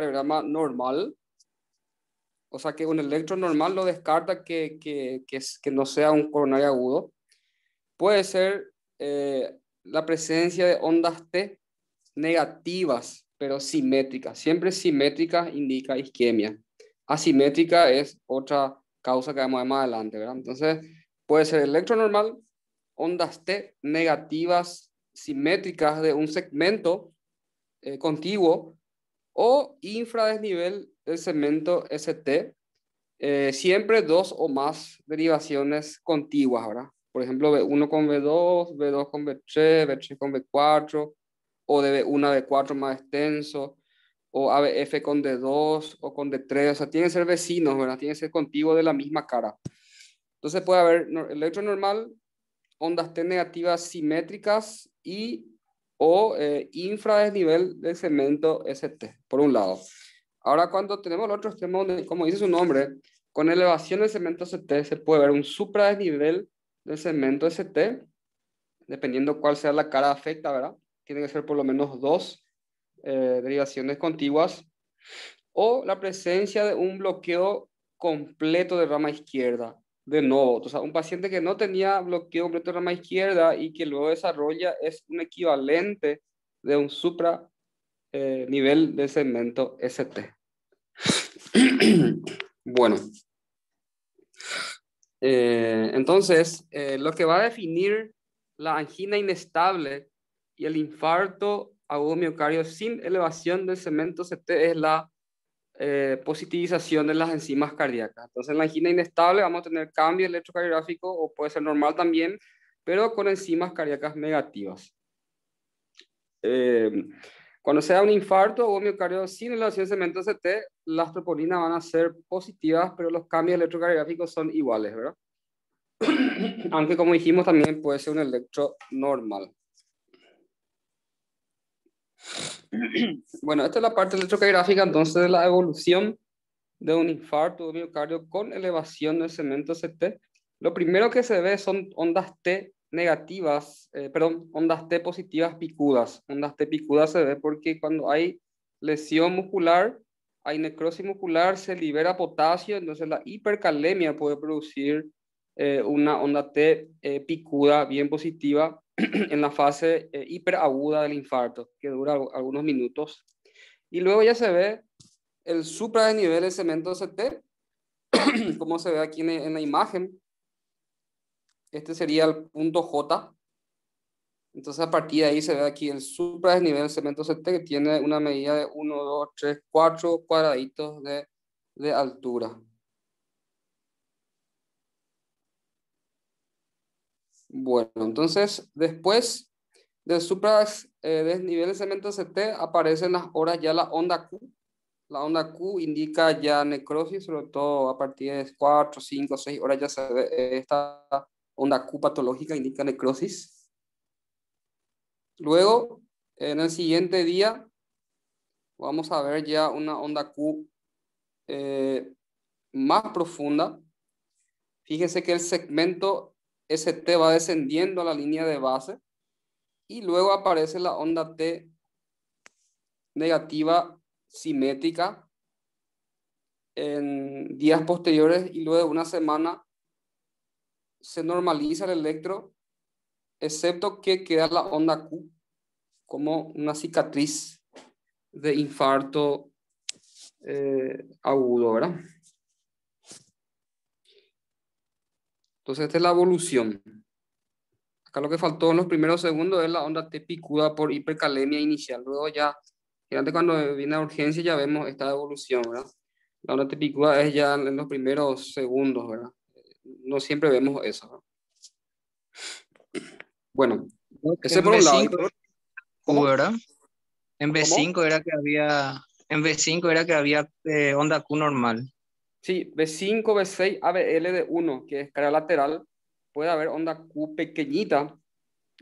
programa normal, o sea que un electro normal lo descarta que, que, que, no sea un coronario agudo, puede ser eh, la presencia de ondas T negativas, pero simétricas. Siempre simétricas indica isquemia. Asimétrica es otra causa que vemos más adelante, ¿verdad? Entonces, puede ser electro normal, ondas T negativas simétricas de un segmento eh, contiguo o infradesnivel del segmento ST, eh, siempre dos o más derivaciones contiguas, ¿verdad? Por ejemplo, B1 con B2, B2 con B3, B3 con B4, o de B1 a B4 más extenso, o ABF con D2 o con D3, o sea, tienen que ser vecinos, ¿verdad? Tienen que ser contiguos de la misma cara. Entonces puede haber electro normal, ondas T negativas simétricas y o infra eh, infradesnivel del cemento ST, por un lado. Ahora, cuando tenemos el otro extremo, como dice su nombre, con elevación del cemento ST se puede ver un supradesnivel del cemento ST, dependiendo cuál sea la cara afecta, ¿verdad? Tienen que ser por lo menos dos eh, derivaciones contiguas, o la presencia de un bloqueo completo de rama izquierda, de nuevo, o sea, un paciente que no tenía bloqueo completo de rama izquierda y que luego desarrolla es un equivalente de un supra eh, nivel de segmento ST. bueno, eh, entonces eh, lo que va a definir la angina inestable y el infarto agudo miocardio sin elevación del cemento ST es la eh, positivización de las enzimas cardíacas. Entonces, en la angina inestable vamos a tener cambio electrocardiográfico o puede ser normal también, pero con enzimas cardíacas negativas. Eh, cuando sea un infarto o miocardio sin elevación de cemento CT, las troponinas van a ser positivas, pero los cambios electrocardiográficos son iguales, ¿verdad? Aunque, como dijimos, también puede ser un electro normal. bueno, esta es la parte electrocardiográfica entonces de la evolución de un infarto de miocardio con elevación del cemento CT. Lo primero que se ve son ondas T negativas, eh, perdón, ondas T positivas picudas. Ondas T picudas se ve porque cuando hay lesión muscular, hay necrosis muscular, se libera potasio, entonces la hipercalemia puede producir eh, una onda T eh, picuda bien positiva en la fase eh, hiperaguda del infarto, que dura algunos minutos. Y luego ya se ve el supra de nivel de cemento CT, como se ve aquí en, la imagen. Este sería el punto J. Entonces, a partir de ahí se ve aquí el supra de nivel de cemento CT, que tiene una medida de 1, 2, 3, 4 cuadraditos de, de altura. Bueno, entonces después del supra eh, desnivel de cemento CT aparecen las horas ya la onda Q. La onda Q indica ya necrosis, sobre todo a partir de 4, 5, 6 horas ya se ve esta onda Q patológica, indica necrosis. Luego, en el siguiente día, vamos a ver ya una onda Q eh, más profunda. Fíjense que el segmento ese T va descendiendo a la línea de base y luego aparece la onda T negativa simétrica en días posteriores y luego de una semana se normaliza el electro, excepto que queda la onda Q como una cicatriz de infarto eh, agudo, ¿verdad? Entonces, esta es la evolución. Acá lo que faltó en los primeros segundos es la onda T picuda por hipercalemia inicial. Luego ya, antes cuando viene la urgencia ya vemos esta evolución, ¿verdad? La onda T picuda es ya en los primeros segundos, ¿verdad? No siempre vemos eso, Bueno, ese por un lado. En B5 era que había, en B5 era que había eh, onda Q normal. Sí, B5, B6, ABL de 1, que es cara lateral, puede haber onda Q pequeñita,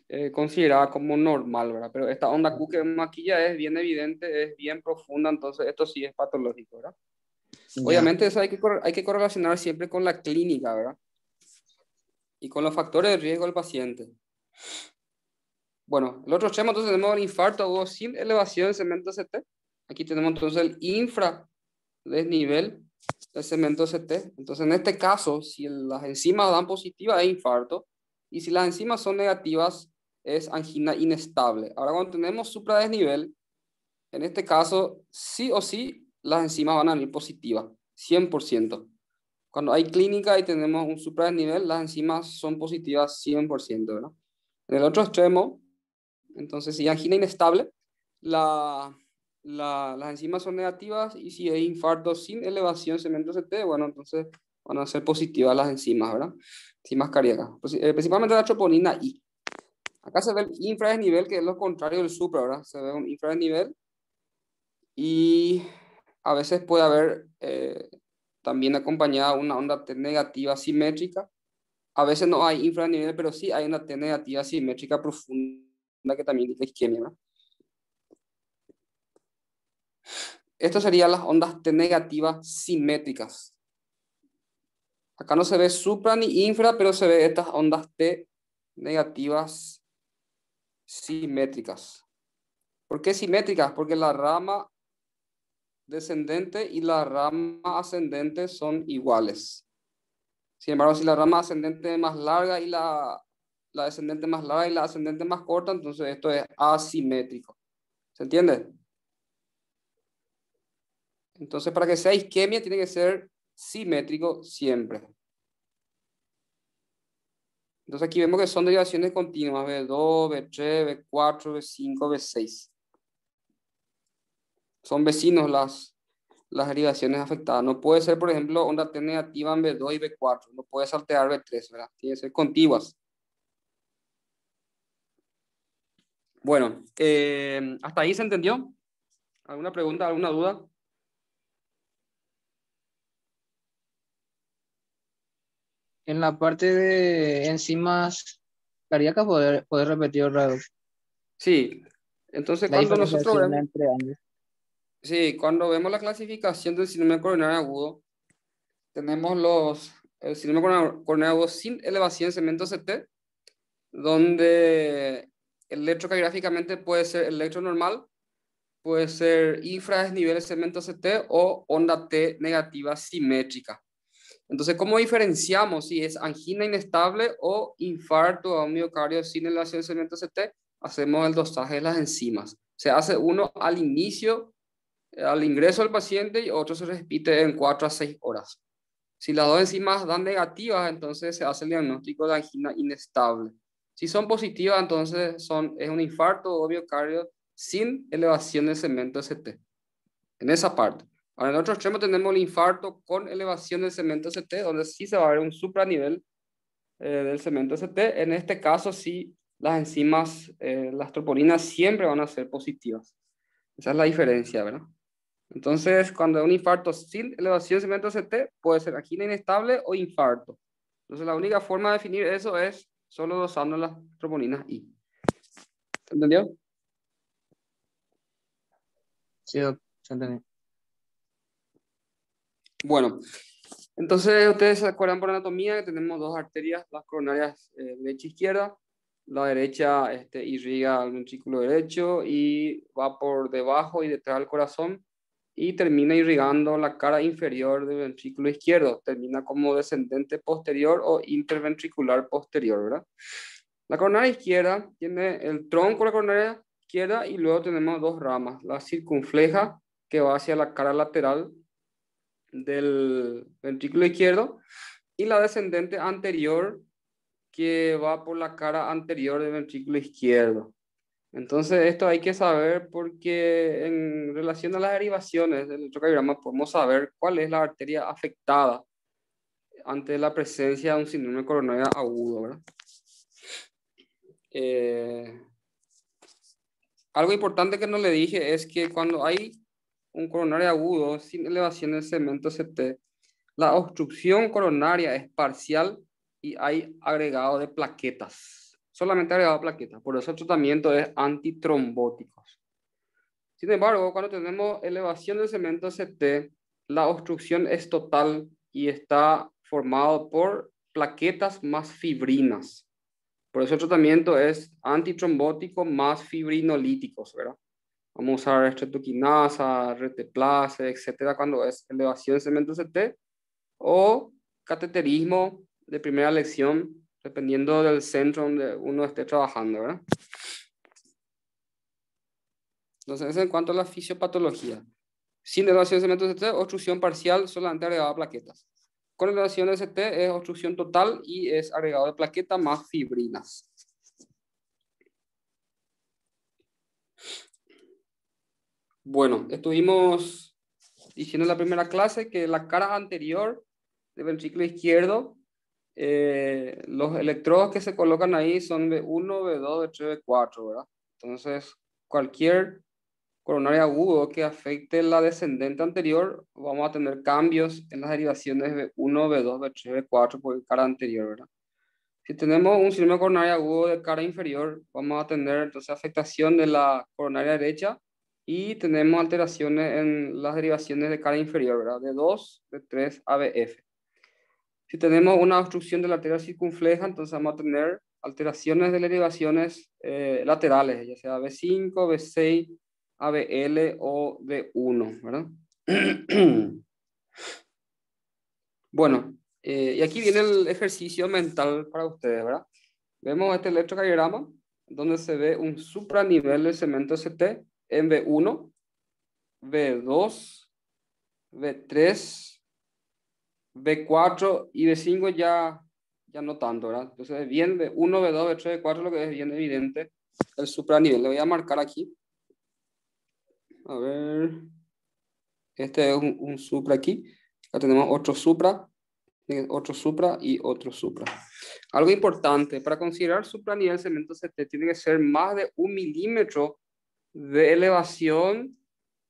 eh, considerada como normal, ¿verdad? Pero esta onda Q que maquilla es bien evidente, es bien profunda, entonces esto sí es patológico, ¿verdad? Obviamente eso hay que, hay que correlacionar siempre con la clínica, ¿verdad? Y con los factores de riesgo del paciente. Bueno, el otro extremo entonces tenemos el infarto agudo sin elevación de cemento CT. Aquí tenemos entonces el infra desnivel el cemento ST. Entonces, en este caso, si las enzimas dan positiva, es infarto. Y si las enzimas son negativas, es angina inestable. Ahora, cuando tenemos supradesnivel, en este caso, sí o sí, las enzimas van a venir positivas, 100%. Cuando hay clínica y tenemos un supradesnivel, las enzimas son positivas 100%. ¿verdad? En el otro extremo, entonces, si angina inestable, la, las enzimas son negativas y si hay infarto sin elevación cemento CT, bueno, entonces van a ser positivas las enzimas, ¿verdad? Enzimas cardíacas, pues, eh, principalmente la troponina I. Acá se ve el nivel que es lo contrario del supra, ¿verdad? Se ve un nivel y a veces puede haber eh, también acompañada una onda T negativa simétrica. A veces no hay nivel pero sí hay una T negativa simétrica profunda que también es la isquemia. Esto serían las ondas T negativas simétricas. Acá no se ve supra ni infra, pero se ve estas ondas T negativas simétricas. ¿Por qué simétricas? Porque la rama descendente y la rama ascendente son iguales. Sin embargo, si la rama ascendente es más larga y la, la descendente más larga y la ascendente más corta, entonces esto es asimétrico. ¿Se entiende? Entonces, para que sea isquemia, tiene que ser simétrico siempre. Entonces aquí vemos que son derivaciones continuas, B2, B3, B4, B5, B6. Son vecinos las, las derivaciones afectadas. No puede ser, por ejemplo, onda T negativa en B2 y B4. No puede saltear B3, ¿verdad? Tiene que ser contiguas. Bueno, eh, ¿hasta ahí se entendió? ¿Alguna pregunta, alguna duda? En la parte de enzimas cardíacas, poder, poder repetir otra Sí, entonces cuando nosotros vemos, Sí, cuando vemos la clasificación del síndrome coronario agudo, tenemos los, el síndrome coronario agudo sin elevación en cemento CT, donde electrocardiográficamente puede ser electro normal, puede ser infra desnivel de cemento CT o onda T negativa simétrica. Entonces, ¿cómo diferenciamos si es angina inestable o infarto o miocardio sin elevación de segmento ST? Hacemos el dosaje de las enzimas. Se hace uno al inicio, eh, al ingreso del paciente y otro se repite en 4 a 6 horas. Si las dos enzimas dan negativas, entonces se hace el diagnóstico de angina inestable. Si son positivas, entonces son, es un infarto o miocardio sin elevación de cemento ST. En esa parte. Ahora, en el otro extremo tenemos el infarto con elevación del cemento CT, donde sí se va a ver un supranivel eh, del cemento CT. En este caso, sí, las enzimas, eh, las troponinas siempre van a ser positivas. Esa es la diferencia, ¿verdad? Entonces, cuando hay un infarto sin elevación del cemento CT, puede ser aquí inestable o infarto. Entonces, la única forma de definir eso es solo dosando las troponinas I. ¿Entendió? Sí, se entendió. Bueno, entonces ustedes se acuerdan por anatomía que tenemos dos arterias, las coronarias eh, derecha derecha izquierda. La derecha este, irriga al ventrículo derecho y va por debajo y detrás del corazón y termina irrigando la cara inferior del ventrículo izquierdo. Termina como descendente posterior o interventricular posterior, ¿verdad? La coronaria izquierda tiene el tronco de la coronaria izquierda y luego tenemos dos ramas, la circunfleja que va hacia la cara lateral del ventrículo izquierdo y la descendente anterior que va por la cara anterior del ventrículo izquierdo. Entonces, esto hay que saber porque en relación a las derivaciones del electrocardiograma podemos saber cuál es la arteria afectada ante la presencia de un síndrome coronario agudo. Eh, algo importante que no le dije es que cuando hay un coronario agudo sin elevación del segmento CT, la obstrucción coronaria es parcial y hay agregado de plaquetas. Solamente agregado de plaquetas. Por eso el tratamiento es antitrombóticos. Sin embargo, cuando tenemos elevación del segmento CT, la obstrucción es total y está formado por plaquetas más fibrinas. Por eso el tratamiento es antitrombótico más fibrinolíticos, ¿verdad? Vamos a usar estratoquinasa, reteplase, etcétera, cuando es elevación de cemento CT o cateterismo de primera lección, dependiendo del centro donde uno esté trabajando, Entonces, en cuanto a la fisiopatología, sin elevación de cemento CT, obstrucción parcial solamente agregado a plaquetas. Con elevación de CT es obstrucción total y es agregado de plaqueta más fibrinas. Bueno, estuvimos diciendo en la primera clase que la cara anterior del ventrículo izquierdo, eh, los electrodos que se colocan ahí son de 1 B2, B3, B4, ¿verdad? Entonces, cualquier coronaria agudo que afecte la descendente anterior, vamos a tener cambios en las derivaciones de 1 B2, B3, B4 por el cara anterior, ¿verdad? Si tenemos un síndrome coronario agudo de cara inferior, vamos a tener entonces afectación de la coronaria derecha y tenemos alteraciones en las derivaciones de cara inferior, ¿verdad? De 2, de 3 ABF. Si tenemos una obstrucción de lateral arteria circunfleja, entonces vamos a tener alteraciones de derivaciones eh, laterales, ya sea B5, B6, ABL o D1, ¿verdad? bueno, eh, y aquí viene el ejercicio mental para ustedes, ¿verdad? Vemos este electrocardiograma donde se ve un supranivel del cemento ST en B1, B2, B3, B4 y B5 ya, ya no tanto, ¿verdad? Entonces, bien B1, B2, B3, B4, lo que es bien evidente, el supranivel. Le voy a marcar aquí. A ver, este es un, supra aquí. Acá tenemos otro supra, eh, otro supra y otro supra. Algo importante, para considerar supranivel cemento se tiene que ser más de un milímetro de elevación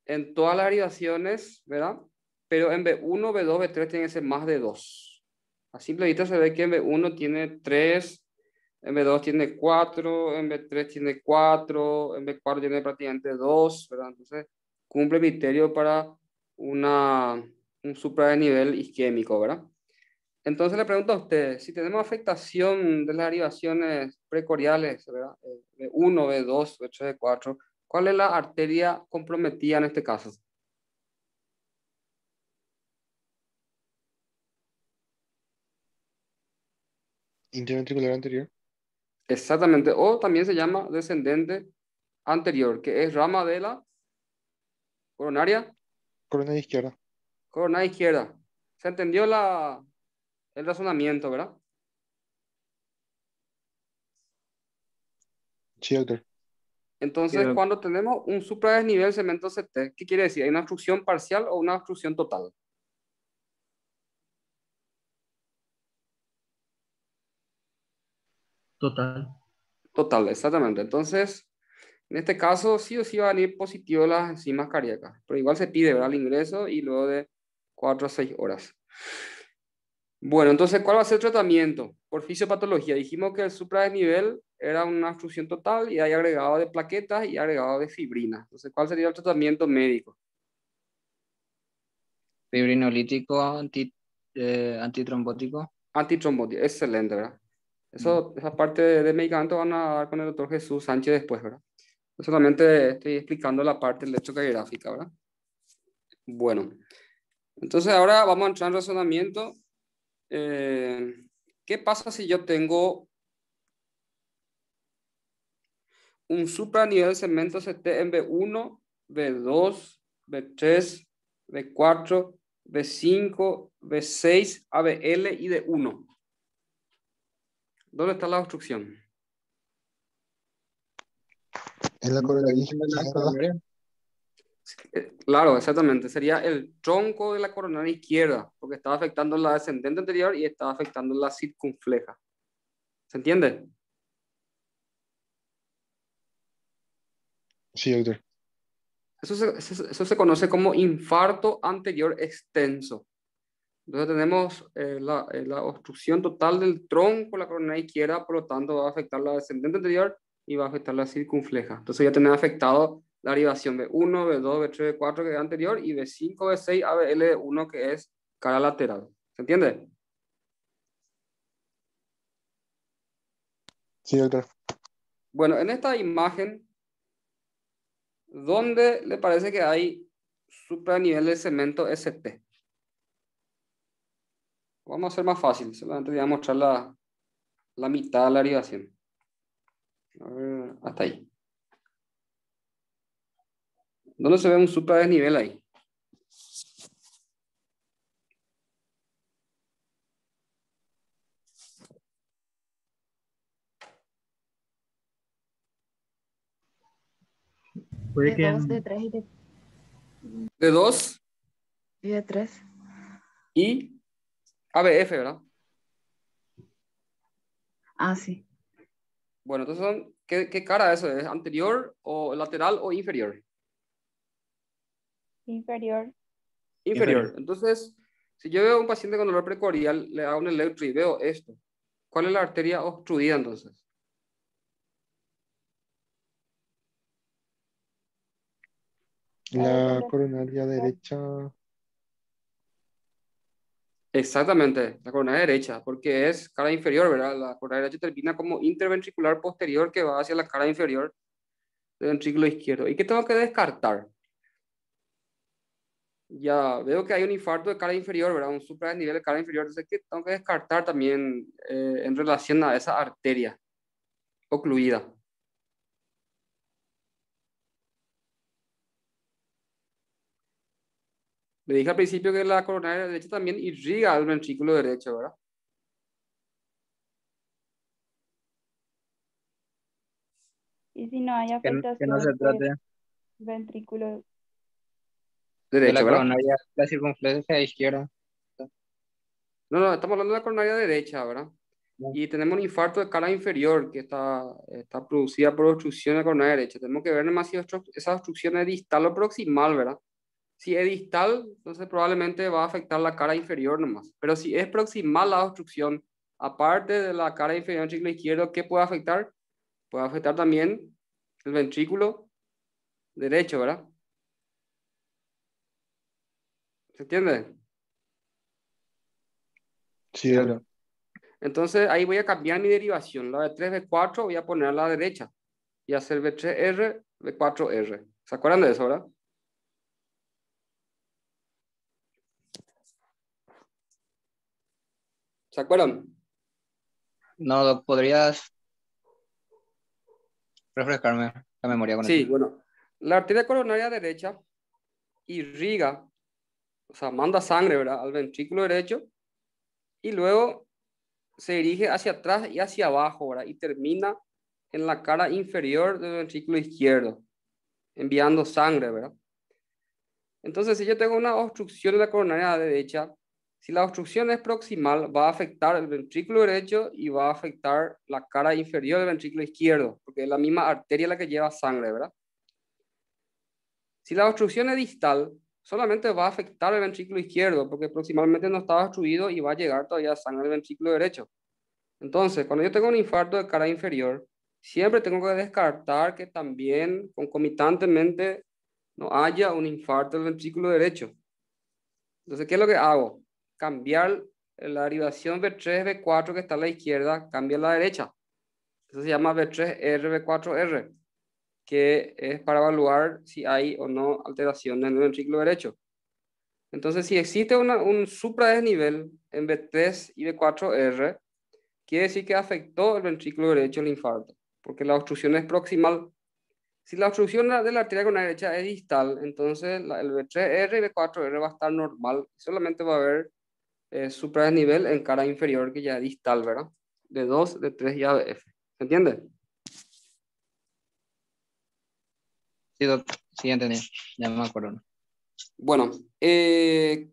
en todas las derivaciones, ¿verdad? Pero en B1, B2, B3 tiene que más de 2. A simple vista se ve que en B1 tiene 3, en B2 tiene 4, en B3 tiene 4, en B4 tiene prácticamente 2, ¿verdad? Entonces cumple criterio para una, un supra de nivel isquémico, ¿verdad? Entonces le pregunto a usted, si tenemos afectación de las derivaciones precoriales ¿verdad? B1, B2, B3, B4, ¿Cuál es la arteria comprometida en este caso? Interventricular anterior. Exactamente, o también se llama descendente anterior, que es rama de la coronaria. Coronaria izquierda. Coronaria izquierda. ¿Se entendió el razonamiento, verdad? Sí, doctor. Entonces, cuando tenemos un supra desnivel cemento CT, ¿qué quiere decir? ¿Hay una obstrucción parcial o una obstrucción total? Total. Total, exactamente. Entonces, en este caso, sí o sí va a ir positivo las enzimas cardíacas, pero igual se pide, ¿verdad? El ingreso y luego de 4 a 6 horas. Bueno, entonces, ¿cuál va a ser el tratamiento por fisiopatología? Dijimos que el supra desnivel era una obstrucción total y hay agregado de plaquetas y agregado de fibrina. Entonces, ¿cuál sería el tratamiento médico? Fibrinolítico, anti, eh, antitrombótico. Antitrombótico, excelente, ¿verdad? Eso, mm. Esa parte de, de medicamento van a dar con el doctor Jesús Sánchez después, ¿verdad? Yo solamente estoy explicando la parte electrocardiográfica, ¿verdad? Bueno, entonces ahora vamos a entrar en razonamiento. Eh, ¿Qué pasa si yo tengo un supranivel segmento esté en B1, B2, B3, B4, B5, B6, ABL y D1. ¿Dónde está la obstrucción? En la coronaria eh, Claro, exactamente. Sería el tronco de la coronaria izquierda, porque estaba afectando la descendente anterior y estaba afectando la circunfleja. ¿Se entiende? Sí, doctor. Eso se, eso se conoce como infarto anterior extenso. Entonces tenemos eh, la, eh, la, obstrucción total del tronco, la corona izquierda, por lo tanto va a afectar la descendente anterior y va a afectar la circunfleja. Entonces ya tenemos afectado la derivación de 1 B2, B3, B4 que es anterior y de 5 B6, ABL1 que es cara lateral. ¿Se entiende? Sí, doctor. Bueno, en esta imagen ¿Dónde le parece que hay nivel de cemento ST? Vamos a hacer más fácil, solamente voy a mostrar la, mitad de la derivación. hasta ahí. ¿Dónde se ve un supra nivel ahí? de 2 de y de... De Y ABF, ¿verdad? Ah, sí. Bueno, entonces, son, ¿qué, ¿qué cara eso es? ¿Anterior o lateral o inferior? Inferior. Inferior. Entonces, si yo veo a un paciente con dolor precordial, le hago un electro y veo esto. ¿Cuál es la arteria obstruida entonces? La coronaria derecha. Exactamente, la coronaria derecha, porque es cara inferior, ¿verdad? La coronaria derecha termina como interventricular posterior que va hacia la cara inferior del ventrículo izquierdo. ¿Y qué tengo que descartar? Ya veo que hay un infarto de cara inferior, ¿verdad? Un supra-nivel de cara inferior. Entonces, ¿qué tengo que descartar también eh, en relación a esa arteria ocluida? Le dije al principio que la coronaria derecha también irriga al ventrículo derecho, ¿verdad? Y si no hay afectación que no se pues, trate. ventrículo derecho, ¿verdad? la coronaria, la circunferencia izquierda. No, no, estamos hablando de la coronaria derecha, ¿verdad? Y tenemos un infarto de cara inferior que está, está producida por obstrucción de la coronaria derecha. Tenemos que ver más si esa obstrucción distal o proximal, ¿verdad? Si es distal, entonces probablemente va a afectar la cara inferior nomás. Pero si es proximal la obstrucción, aparte de la cara inferior del ventrículo izquierdo, ¿qué puede afectar? Puede afectar también el ventrículo derecho, ¿verdad? ¿Se entiende? Sí, claro. Entonces ahí voy a cambiar mi derivación. La de 3 B4 voy a poner a la derecha y hacer B3R, B4R. ¿Se acuerdan de eso, verdad? ¿Se acuerdan? No, ¿podrías refrescarme la memoria con Sí, bueno. La arteria coronaria derecha irriga, o sea, manda sangre ¿verdad? al ventrículo derecho y luego se dirige hacia atrás y hacia abajo ¿verdad? y termina en la cara inferior del ventrículo izquierdo, enviando sangre, ¿verdad? Entonces, si yo tengo una obstrucción de la coronaria derecha, si la obstrucción es proximal, va a afectar el ventrículo derecho y va a afectar la cara inferior del ventrículo izquierdo, porque es la misma arteria la que lleva sangre, ¿verdad? Si la obstrucción es distal, solamente va a afectar el ventrículo izquierdo, porque proximalmente no está obstruido y va a llegar todavía sangre al ventrículo derecho. Entonces, cuando yo tengo un infarto de cara inferior, siempre tengo que descartar que también concomitantemente no haya un infarto del ventrículo derecho. Entonces, ¿qué es lo que hago? cambiar la derivación B3, B4 que está a la izquierda, cambia a la derecha. Eso se llama B3R, B4R, que es para evaluar si hay o no alteraciones en el ventrículo derecho. Entonces, si existe un un desnivel en B3 y B4R, quiere decir que afectó el ventrículo derecho el infarto, porque la obstrucción es proximal. Si la obstrucción de la arteria la derecha es distal, entonces el B3R y B4R va a estar normal, solamente va a haber eh, nivel en cara inferior que ya distal, ¿verdad? De 2, de 3 y F ¿Se entiende? Sí, doctor. Sí, entendí. Ya me acuerdo. Bueno, eh,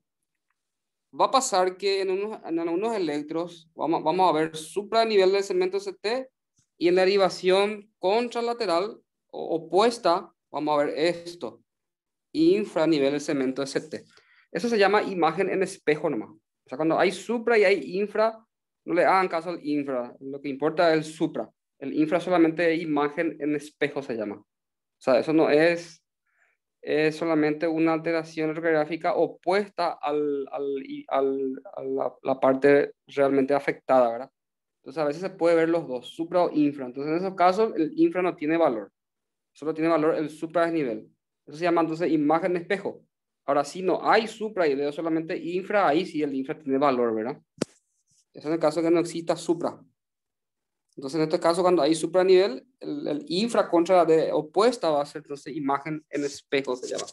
va a pasar que en, unos, algunos electros vamos, vamos, a ver supra nivel del segmento CT y en la derivación contralateral o, opuesta vamos a ver esto, nivel del segmento ST. Eso se llama imagen en espejo nomás. O sea, cuando hay supra y hay infra, no le hagan caso al infra, lo que importa es el supra. El infra solamente imagen en espejo se llama. O sea, eso no es, es solamente una alteración geográfica opuesta al, al, a la, parte realmente afectada, ¿verdad? Entonces a veces se puede ver los dos, supra o infra. Entonces en esos casos el infra no tiene valor, solo tiene valor el supra nivel. Eso se llama entonces imagen espejo. Ahora, si no hay supra y veo solamente infra, ahí sí el infra tiene valor, ¿verdad? Es en el caso que no exista supra. Entonces, en este caso, cuando hay supra nivel, el infra contra la de opuesta va a ser entonces imagen en espejo, se llama.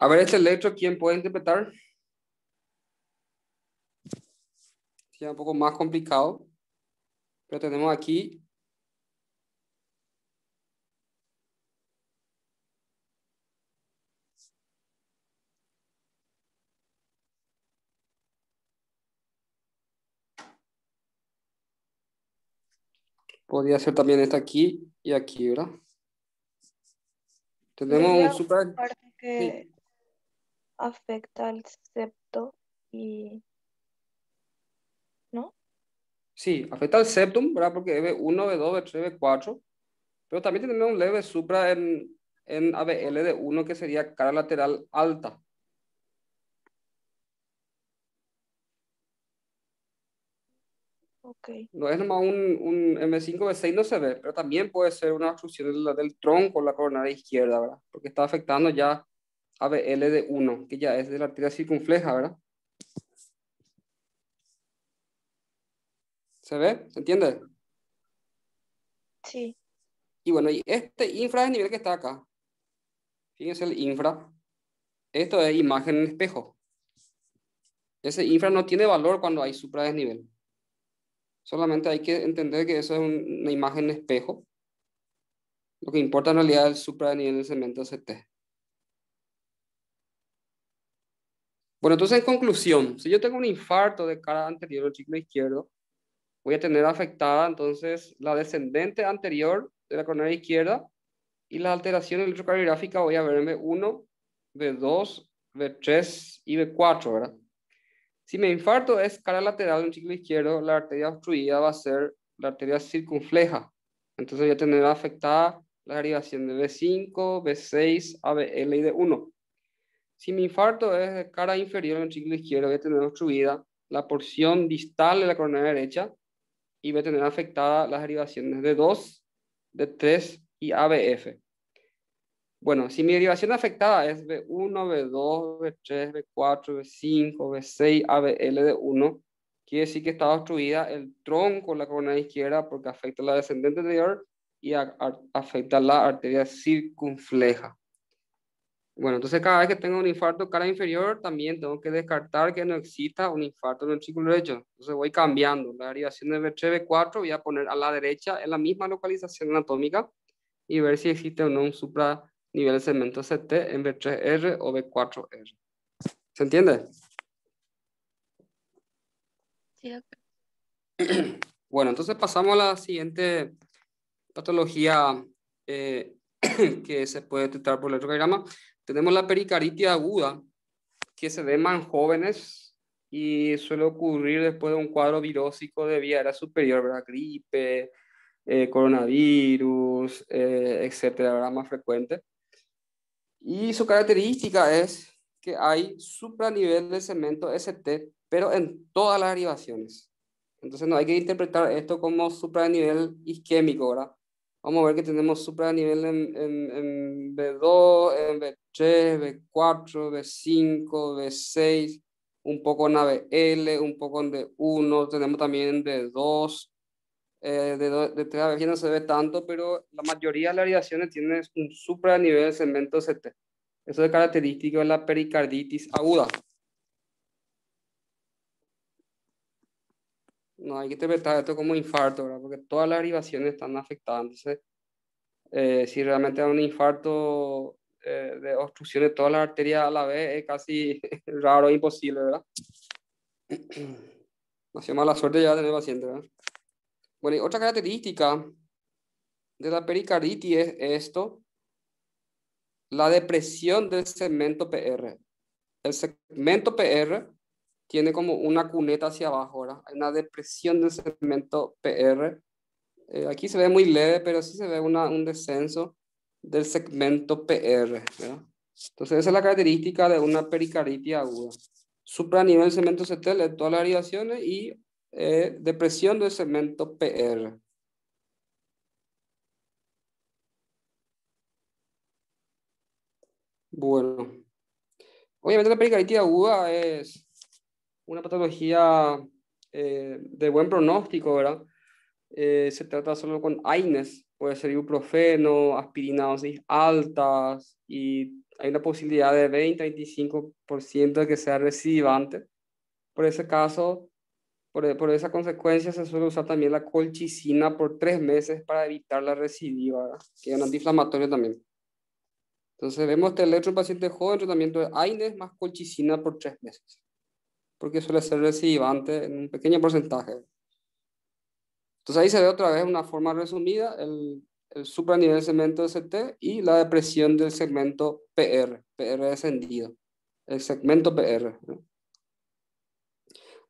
A ver, este electro, ¿quién puede interpretar? Es un poco más complicado. Pero tenemos aquí Podría ser también esta aquí y aquí, ¿verdad? Tenemos un super afecta al septo y... ¿No? Sí, afecta al septum, ¿verdad? Porque B1, B2, B3, B4, pero también tenemos un leve supra en, en ABL de 1 que sería cara lateral alta. Okay. No es nomás un, M5, B6 no se ve, pero también puede ser una obstrucción del, del tronco, la coronaria izquierda, ¿verdad? Porque está afectando ya ABL de 1, que ya es de la arteria circunfleja, ¿verdad? ¿Se ve? ¿Se entiende? Sí. Y bueno, y este infra desnivel nivel que está acá. Fíjense el infra. Esto es imagen en espejo. Ese infra no tiene valor cuando hay supra desnivel. Solamente hay que entender que eso es una imagen en espejo. Lo que importa en realidad es el supra desnivel del segmento CT. Bueno, entonces en conclusión, si yo tengo un infarto de cara anterior del ciclo izquierdo, voy a tener afectada entonces la descendente anterior de la coronaria izquierda y la alteración electrocardiográfica voy a ver en B1, B2, B3 y B4, ¿verdad? Si mi infarto es cara lateral del ciclo izquierdo, la arteria obstruida va a ser la arteria circunfleja. Entonces voy a tener afectada la derivación de B5, B6, ABL y D1. Si mi infarto es de cara inferior en el izquierdo, voy a tener obstruida la porción distal de la coronaria derecha y voy a tener afectadas las derivaciones de 2, de 3 y ABF. Bueno, si mi derivación afectada es B1, B2, B3, B4, B5, B6, ABL de 1, quiere decir que está obstruida el tronco de la coronaria izquierda porque afecta la descendente anterior y afecta la arteria circunfleja. Bueno, entonces cada vez que tenga un infarto cara inferior, también tengo que descartar que no exista un infarto en el ventrículo derecho. Entonces voy cambiando. La derivación de B3, B4 voy a poner a la derecha en la misma localización anatómica y ver si existe o no un supra nivel de segmento CT en B3R o B4R. ¿Se entiende? Sí, ok. Bueno, entonces pasamos a la siguiente patología eh, que se puede detectar por el electrocardiograma. Tenemos la pericaritia aguda, que se ve más jóvenes y suele ocurrir después de un cuadro virósico de vía aérea superior, ¿verdad? gripe, eh, coronavirus, eh, etcétera, ¿verdad? más frecuente. Y su característica es que hay supranivel de cemento ST, pero en todas las derivaciones. Entonces no hay que interpretar esto como supranivel isquémico, ¿verdad? vamos a ver que tenemos supra nivel en, B2, en B3, B4, B5, B6, un poco en ABL, un poco en D1, tenemos también en b 2 Eh, de, 3 a no se ve tanto, pero la mayoría de las variaciones tienen un supra nivel de segmento CT. Eso es característico de la pericarditis aguda. no hay que interpretar esto como infarto, ¿verdad? Porque todas las derivaciones están afectadas. Eh, si realmente es un infarto eh, de obstrucción de todas las arterias a la vez, es casi raro, imposible, ¿verdad? Hace mala suerte ya de tener paciente, ¿verdad? Bueno, y otra característica de la pericarditis es esto, la depresión del segmento PR. El segmento PR tiene como una cuneta hacia abajo, ¿verdad? Hay una depresión del segmento PR. Eh, aquí se ve muy leve, pero sí se ve un descenso del segmento PR, ¿verdad? Entonces esa es la característica de una pericaritia aguda. nivel del segmento CTL de todas las variaciones y eh, depresión del segmento PR. Bueno, obviamente la pericarditis aguda es una patología eh, de buen pronóstico, ¿verdad? Eh, se trata solo con AINES, puede ser ibuprofeno, aspirina altas y hay una posibilidad de 20-25% de que sea recidivante. Por ese caso, por, por, esa consecuencia se suele usar también la colchicina por tres meses para evitar la recidiva, ¿verdad? que es un antiinflamatorio también. Entonces vemos en paciente joven, tratamiento de AINES más colchicina por tres meses porque suele ser recidivante en un pequeño porcentaje. Entonces ahí se ve otra vez una forma resumida el, el supranivel del segmento ST y la depresión del segmento PR, PR descendido, el segmento PR.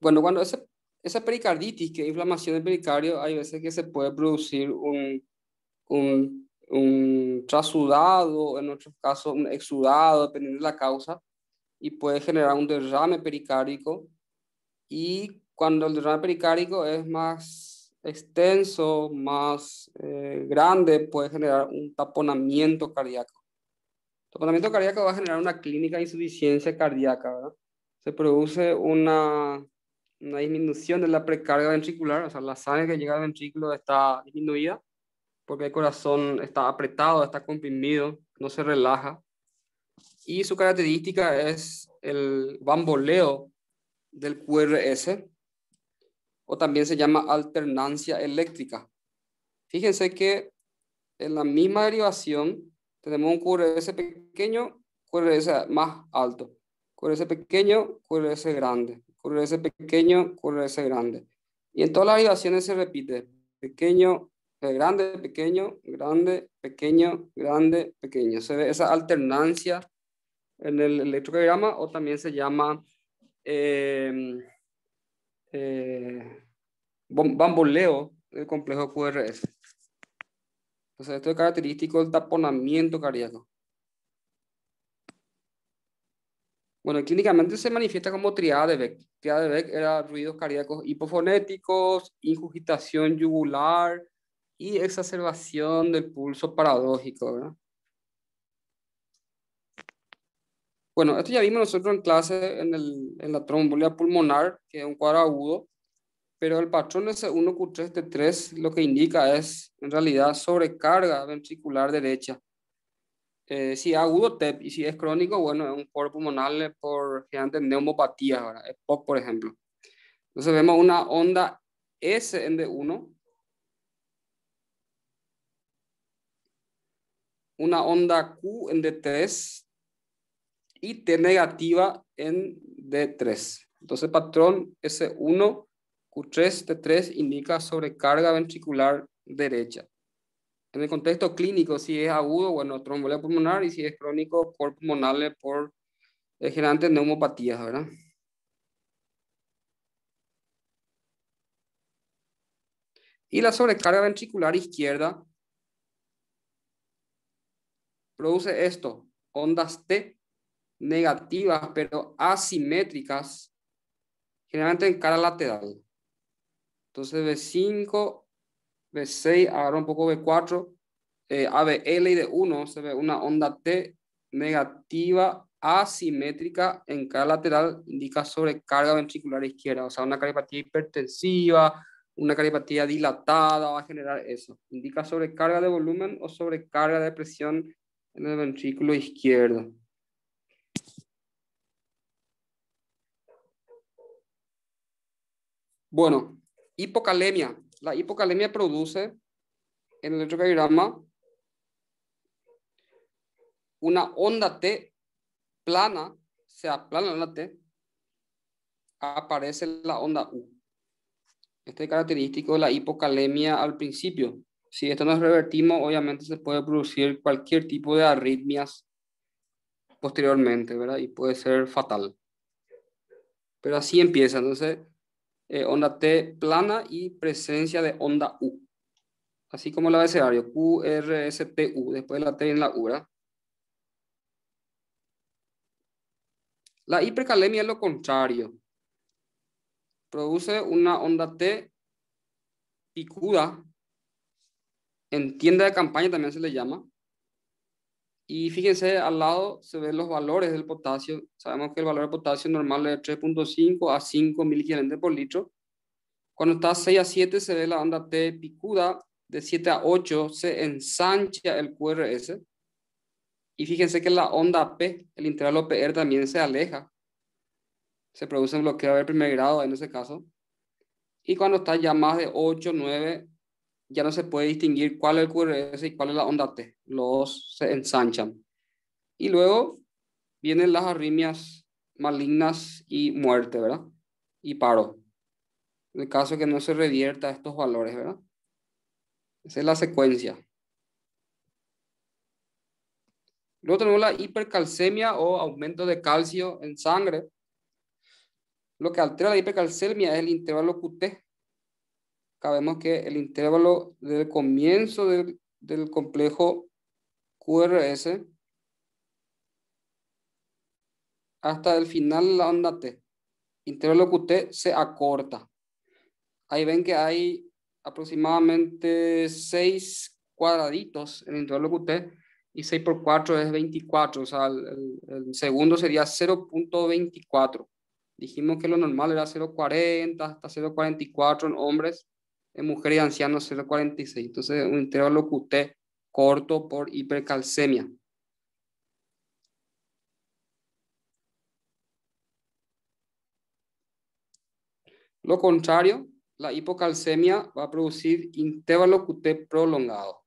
Bueno, cuando ese, esa pericarditis, que es inflamación del pericardio, hay veces que se puede producir un, un, un trasudado, en otros casos un exudado, dependiendo de la causa, y puede generar un derrame pericárdico. Y cuando el derrame pericárdico es más extenso, más eh, grande, puede generar un taponamiento cardíaco. El taponamiento cardíaco va a generar una clínica de insuficiencia cardíaca, Se produce una, una disminución de la precarga ventricular, o sea, la sangre que llega al ventrículo está disminuida porque el corazón está apretado, está comprimido, no se relaja y su característica es el bamboleo del QRS o también se llama alternancia eléctrica. Fíjense que en la misma derivación tenemos un QRS pequeño, QRS más alto, QRS pequeño, QRS grande, QRS pequeño, QRS grande. Y en todas las derivaciones se repite pequeño, grande, pequeño, grande, pequeño, grande, pequeño. Se ve esa alternancia en el electrocardiograma o también se llama eh, eh bamboleo del complejo QRS. Entonces, esto es característico del taponamiento cardíaco. Bueno, clínicamente se manifiesta como triada de Beck. de Beck era ruidos cardíacos hipofonéticos, injugitación yugular y exacerbación del pulso paradójico, ¿verdad? Bueno, esto ya vimos nosotros en clase en, el, en la trombolia pulmonar, que es un cuadro agudo, pero el patrón S1Q3T3 lo que indica es, en realidad, sobrecarga ventricular derecha. Eh, si es agudo, TEP, y si es crónico, bueno, es un cuadro pulmonar eh, por gigante neumopatía, por ejemplo. Entonces vemos una onda S en D1, una onda Q en D3, y T negativa en D3. Entonces, patrón S1, Q3, T3 indica sobrecarga ventricular derecha. En el contexto clínico, si es agudo, bueno, trombolea pulmonar y si es crónico, por pulmonales, eh, por generantes neumopatías, ¿verdad? Y la sobrecarga ventricular izquierda produce esto, ondas T negativas, pero asimétricas, generalmente en cara lateral. Entonces B5, B6, ahora un poco B4, eh, ABL y D1, se ve una onda T negativa asimétrica en cara lateral, indica sobrecarga ventricular izquierda, o sea, una cardiopatía hipertensiva, una cardiopatía dilatada va a generar eso. Indica sobrecarga de volumen o sobrecarga de presión en el ventrículo izquierdo. Bueno, hipocalemia. La hipocalemia produce en el electrocardiograma una onda T plana, se aplana la T, aparece la onda U. Este es característico de la hipocalemia al principio. Si esto nos revertimos, obviamente se puede producir cualquier tipo de arritmias posteriormente, ¿verdad? Y puede ser fatal. Pero así empieza. Entonces, eh, onda T plana y presencia de onda U. Así como el abecedario, Q, R, S, T, U. Después la T en la U, La hipercalemia es lo contrario. Produce una onda T picuda. En tienda de campaña también se le llama. Y fíjense, al lado se ven los valores del potasio. Sabemos que el valor de potasio normal es de 3.5 a 5 miligerentes por litro. Cuando está 6 a 7 se ve la onda T picuda. De 7 a 8 se ensancha el QRS. Y fíjense que la onda P, el integral OPR también se aleja. Se produce un bloqueo del primer grado en ese caso. Y cuando está ya más de 8, 9, ya no se puede distinguir cuál es el QRS y cuál es la onda T. Los se ensanchan. Y luego vienen las arritmias malignas y muerte, ¿verdad? Y paro. En el caso que no se revierta estos valores, ¿verdad? Esa es la secuencia. Luego tenemos la hipercalcemia o aumento de calcio en sangre. Lo que altera la hipercalcemia es el intervalo QT, vemos que el intervalo del comienzo del, complejo QRS hasta el final de la onda T. Intervalo QT se acorta. Ahí ven que hay aproximadamente 6 cuadraditos en el intervalo QT y 6 por 4 es 24, o sea, el segundo sería 0.24. Dijimos que lo normal era 0.40 hasta 0.44 en hombres en mujeres y ancianos 0,46. Entonces, un intervalo QT corto por hipercalcemia. Lo contrario, la hipocalcemia va a producir intervalo QT prolongado.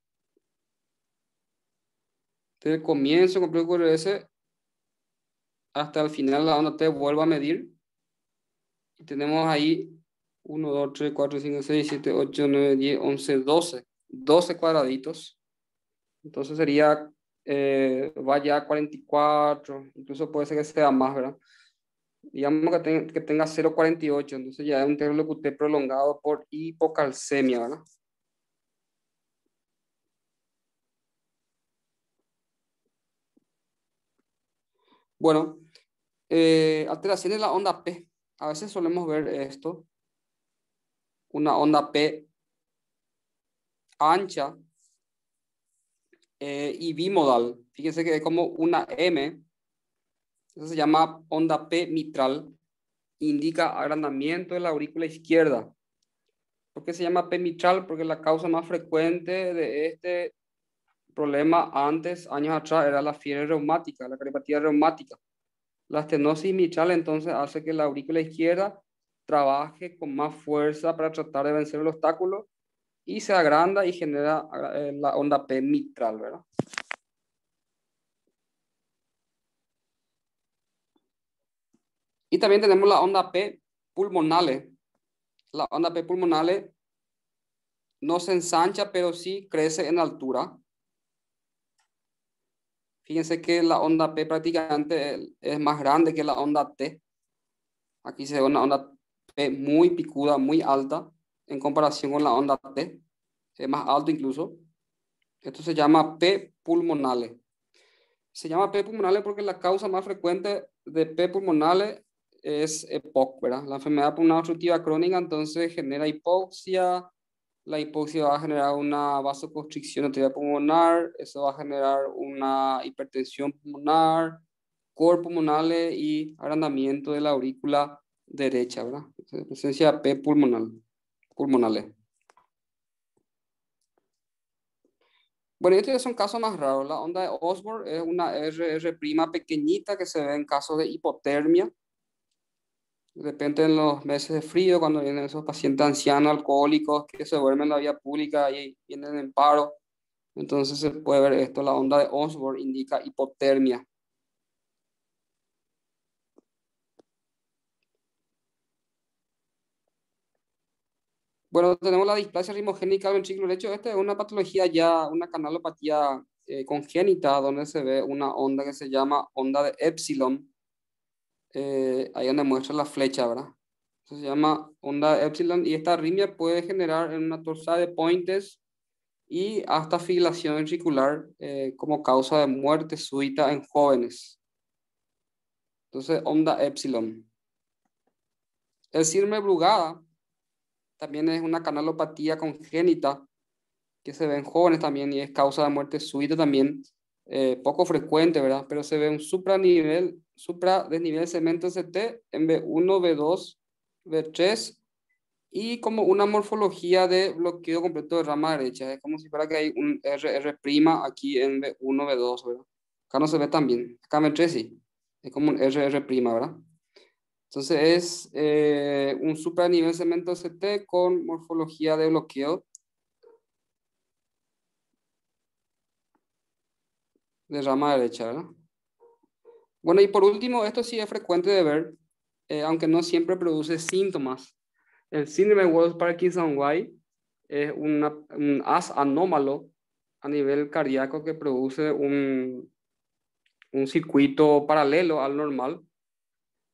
Desde el comienzo con QRS hasta el final la onda T vuelve a medir. Y tenemos ahí 1, 2, 3, 4, 5, 6, 7, 8, 9, 10, 11, 12. 12 cuadraditos. Entonces sería, eh, vaya a 44, incluso puede ser que sea más, ¿verdad? Digamos que, tenga 0,48, entonces ya es un usted prolongado por hipocalcemia, ¿verdad? Bueno, eh, alteración en la onda P. A veces solemos ver esto una onda P ancha eh, y bimodal. Fíjense que es como una M. Eso se llama onda P mitral. Indica agrandamiento de la aurícula izquierda. ¿Por qué se llama P mitral? Porque la causa más frecuente de este problema antes, años atrás, era la fiebre reumática, la cardiopatía reumática. La estenosis mitral entonces hace que la aurícula izquierda trabaje con más fuerza para tratar de vencer el obstáculo y se agranda y genera eh, la onda P mitral, ¿verdad? Y también tenemos la onda P pulmonal. La onda P pulmonal no se ensancha, pero sí crece en altura. Fíjense que la onda P prácticamente es más grande que la onda T. Aquí se ve una onda es muy picuda, muy alta, en comparación con la onda T, es más alto incluso. Esto se llama P pulmonale. Se llama P pulmonale porque la causa más frecuente de P pulmonale es EPOC, La enfermedad pulmonar obstructiva crónica entonces genera hipoxia, la hipoxia va a generar una vasoconstricción arterial pulmonar, eso va a generar una hipertensión pulmonar, cor pulmonale y agrandamiento de la aurícula derecha, ¿verdad? Presencia P pulmonal, pulmonales. Bueno, este es un caso más raro. La onda de Osborne es una RR' pequeñita que se ve en casos de hipotermia. De repente en los meses de frío, cuando vienen esos pacientes ancianos, alcohólicos, que se duermen en la vía pública y vienen en paro. Entonces se puede ver esto. La onda de Osborne indica hipotermia. Bueno, tenemos la displasia rimogénica del ventrículo derecho. Esta es una patología ya, una canalopatía eh, congénita, donde se ve una onda que se llama onda de epsilon. Eh, ahí donde muestra la flecha, ¿verdad? se llama onda de epsilon y esta arritmia puede generar una torsada de pointes y hasta filación ventricular eh, como causa de muerte súbita en jóvenes. Entonces, onda epsilon. El síndrome también es una canalopatía congénita que se ve en jóvenes también y es causa de muerte súbita también, eh, poco frecuente, ¿verdad? Pero se ve un supranivel, supra desnivel cemento ST en B1, B2, B3 y como una morfología de bloqueo completo de rama derecha. Es como si fuera que hay un RR' aquí en B1, B2, ¿verdad? Acá no se ve tan bien. Acá en B3 sí. Es como un RR', ¿verdad? Entonces es eh, un nivel cemento CT con morfología de bloqueo. De rama derecha, Bueno, y por último, esto sí es frecuente de ver, eh, aunque no siempre produce síntomas. El síndrome de Wolf Parkinson White es un as anómalo a nivel cardíaco que produce un, un circuito paralelo al normal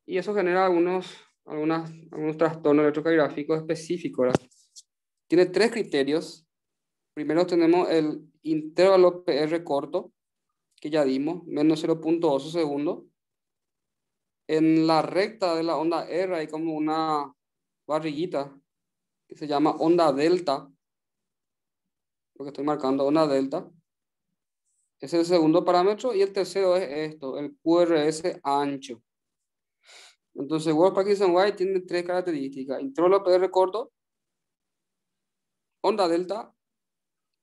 y eso genera algunos, algunas, algunos trastornos electrocardiográficos específicos. Tiene tres criterios. Primero tenemos el intervalo PR corto, que ya dimos, menos 0.8 segundos. En la recta de la onda R hay como una barriguita que se llama onda delta, lo que estoy marcando, onda delta. Ese es el segundo parámetro. Y el tercero es esto, el QRS ancho. Entonces, World Parkinson White tiene tres características. Introla PR corto, onda delta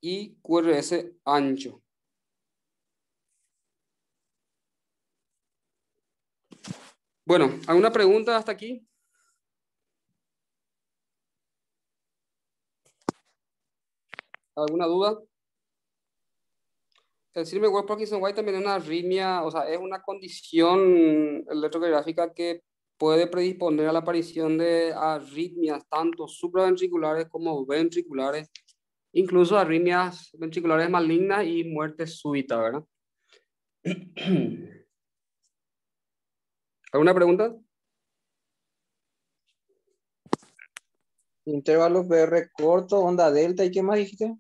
y QRS ancho. Bueno, ¿alguna pregunta hasta aquí? ¿Alguna duda? El síndrome Parkinson White también es una arritmia, o sea, es una condición electrográfica que puede predisponer a la aparición de arritmias, tanto supraventriculares como ventriculares, incluso arritmias ventriculares malignas y muerte súbita, ¿verdad? ¿Alguna pregunta? Intervalos BR corto, onda delta, ¿y qué más dijiste?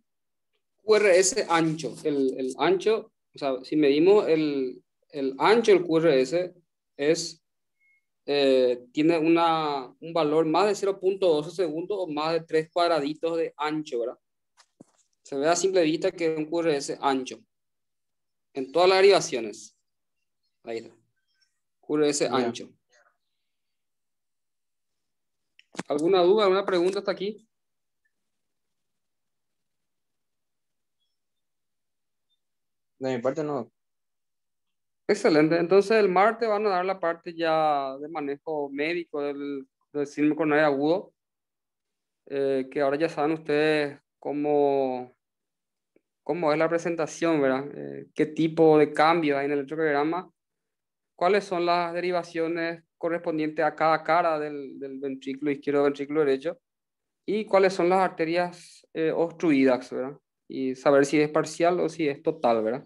QRS ancho, el, ancho, o sea, si medimos el, el ancho del QRS es eh, tiene un valor más de 0.12 segundos o más de 3 cuadraditos de ancho, ¿verdad? Se ve a simple vista que un QRS ancho. En todas las derivaciones. Ahí está. QRS ancho. ¿Alguna duda, alguna pregunta hasta aquí? De mi parte no. Excelente. Entonces el martes van a dar la parte ya de manejo médico del, del síndrome coronario agudo, eh, que ahora ya saben ustedes cómo, cómo es la presentación, ¿verdad? Eh, ¿Qué tipo de cambio hay en el electrocardiograma? ¿Cuáles son las derivaciones correspondientes a cada cara del, ventrículo izquierdo, ventrículo derecho? ¿Y cuáles son las arterias eh, obstruidas, ¿verdad? Y saber si es parcial o si es total, ¿verdad?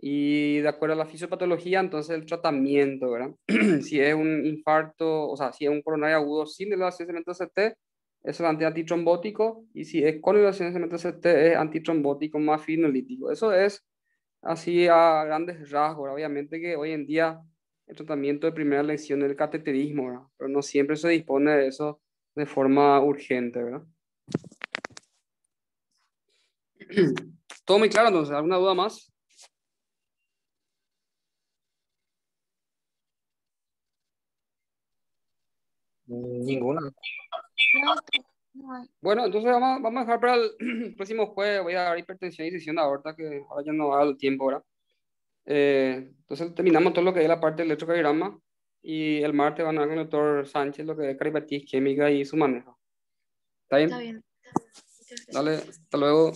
Y de acuerdo a la fisiopatología, entonces el tratamiento, ¿verdad? si es un infarto, o sea, si es un coronario agudo sin elevación de CT, es el antitrombótico, y si es con elevación de CT, es antitrombótico más finolítico Eso es así a grandes rasgos, obviamente que hoy en día el tratamiento de primera lección es el cateterismo, pero no siempre se dispone de eso de forma urgente, ¿verdad? Todo muy claro, entonces, ¿alguna duda más? Mm, ninguna. Bueno, entonces vamos, vamos a dejar para el próximo jueves. Voy a dar hipertensión y de ahorita que ahora ya no va el tiempo ahora. Eh, entonces terminamos todo lo que es la parte del electrocardiograma y el martes van a ver con el doctor Sánchez lo que es cardiopatía isquémica y su manejo. Está bien. Dale, hasta luego.